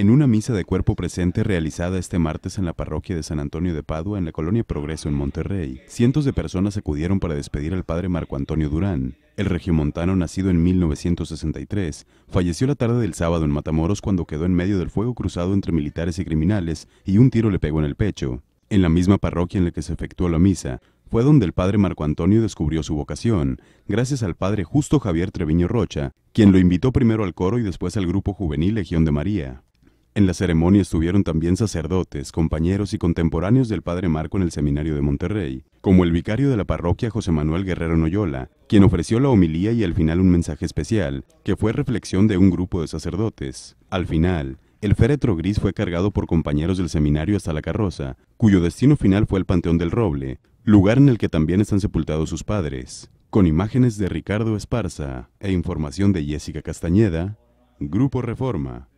En una misa de cuerpo presente realizada este martes en la parroquia de San Antonio de Padua, en la colonia Progreso, en Monterrey, cientos de personas acudieron para despedir al padre Marco Antonio Durán. El regiomontano, nacido en 1963, falleció la tarde del sábado en Matamoros cuando quedó en medio del fuego cruzado entre militares y criminales y un tiro le pegó en el pecho. En la misma parroquia en la que se efectuó la misa, fue donde el padre Marco Antonio descubrió su vocación, gracias al padre Justo Javier Treviño Rocha, quien lo invitó primero al coro y después al grupo juvenil Legión de María. En la ceremonia estuvieron también sacerdotes, compañeros y contemporáneos del Padre Marco en el Seminario de Monterrey, como el vicario de la parroquia José Manuel Guerrero Noyola, quien ofreció la homilía y al final un mensaje especial, que fue reflexión de un grupo de sacerdotes. Al final, el féretro gris fue cargado por compañeros del seminario hasta la carroza, cuyo destino final fue el Panteón del Roble, lugar en el que también están sepultados sus padres. Con imágenes de Ricardo Esparza e información de Jessica Castañeda, Grupo Reforma.